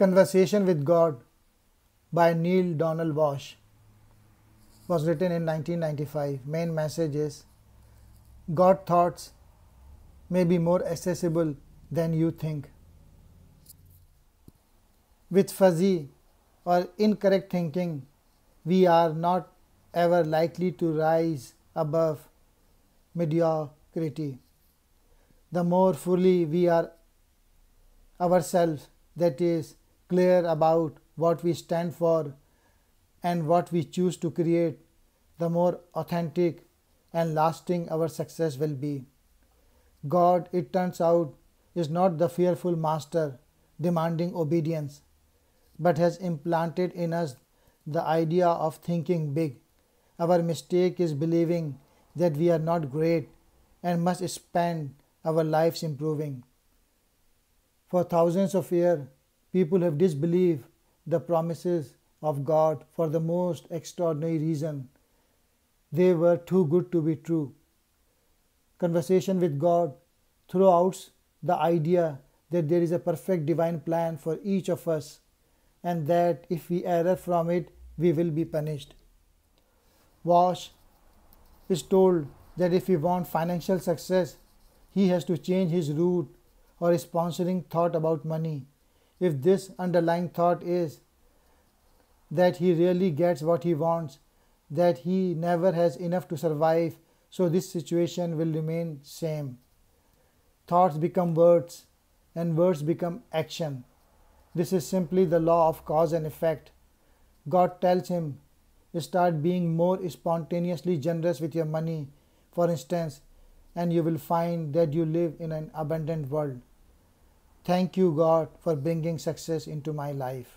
Conversation with God by Neil Donald Walsh was written in 1995. Main message is God thoughts may be more accessible than you think. With fuzzy or incorrect thinking, we are not ever likely to rise above mediocrity. The more fully we are ourselves, that is, clear about what we stand for and what we choose to create, the more authentic and lasting our success will be. God, it turns out, is not the fearful master demanding obedience, but has implanted in us the idea of thinking big. Our mistake is believing that we are not great and must spend our lives improving. For thousands of years, People have disbelieved the promises of God for the most extraordinary reason. They were too good to be true. Conversation with God throws out the idea that there is a perfect divine plan for each of us and that if we err from it, we will be punished. Wash is told that if he want financial success, he has to change his route or his sponsoring thought about money if this underlying thought is that he really gets what he wants, that he never has enough to survive, so this situation will remain same. Thoughts become words and words become action. This is simply the law of cause and effect. God tells him, start being more spontaneously generous with your money, for instance, and you will find that you live in an abundant world. Thank you, God, for bringing success into my life.